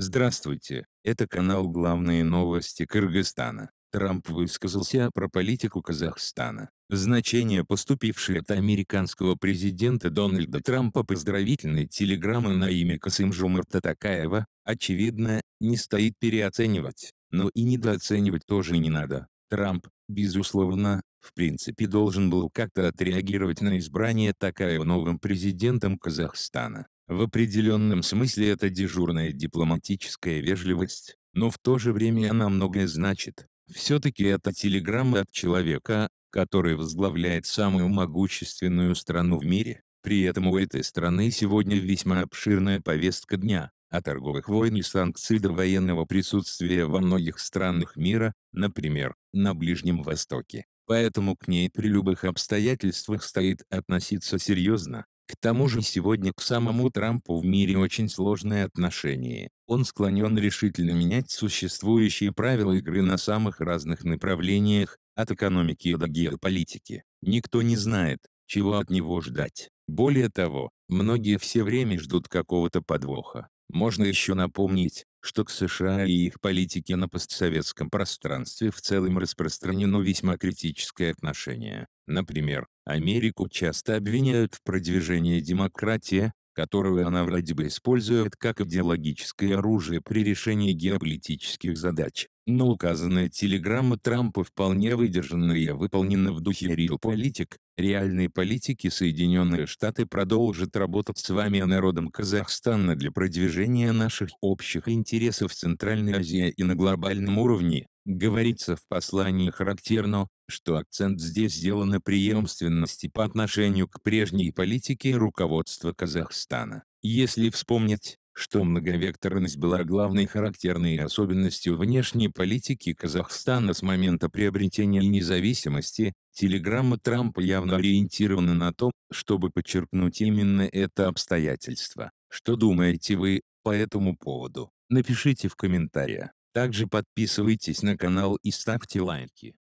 Здравствуйте, это канал «Главные новости Кыргызстана». Трамп высказался про политику Казахстана. Значение поступившей от американского президента Дональда Трампа поздравительной телеграммы на имя касым Касымжумарта Такаева, очевидно, не стоит переоценивать, но и недооценивать тоже не надо. Трамп, безусловно, в принципе должен был как-то отреагировать на избрание Такаева новым президентом Казахстана. В определенном смысле это дежурная дипломатическая вежливость, но в то же время она многое значит. Все-таки это телеграмма от человека, который возглавляет самую могущественную страну в мире. При этом у этой страны сегодня весьма обширная повестка дня, от а торговых войн и санкций до военного присутствия во многих странах мира, например, на Ближнем Востоке. Поэтому к ней при любых обстоятельствах стоит относиться серьезно. К тому же сегодня к самому Трампу в мире очень сложные отношения. Он склонен решительно менять существующие правила игры на самых разных направлениях, от экономики до геополитики. Никто не знает, чего от него ждать. Более того, многие все время ждут какого-то подвоха. Можно еще напомнить, что к США и их политике на постсоветском пространстве в целом распространено весьма критическое отношение. Например, Америку часто обвиняют в продвижении демократии, которую она вроде бы использует как идеологическое оружие при решении геополитических задач. Но указанная телеграмма Трампа вполне выдержанная и выполнена в духе Real Politic. Реальные политики Соединенные Штаты продолжат работать с вами и народом Казахстана для продвижения наших общих интересов в Центральной Азии и на глобальном уровне. Говорится в послании характерно, что акцент здесь сделан на преемственности по отношению к прежней политике руководства Казахстана. Если вспомнить, что многовекторность была главной характерной особенностью внешней политики Казахстана с момента приобретения независимости, телеграмма Трампа явно ориентирована на то, чтобы подчеркнуть именно это обстоятельство. Что думаете вы по этому поводу? Напишите в комментариях. Также подписывайтесь на канал и ставьте лайки.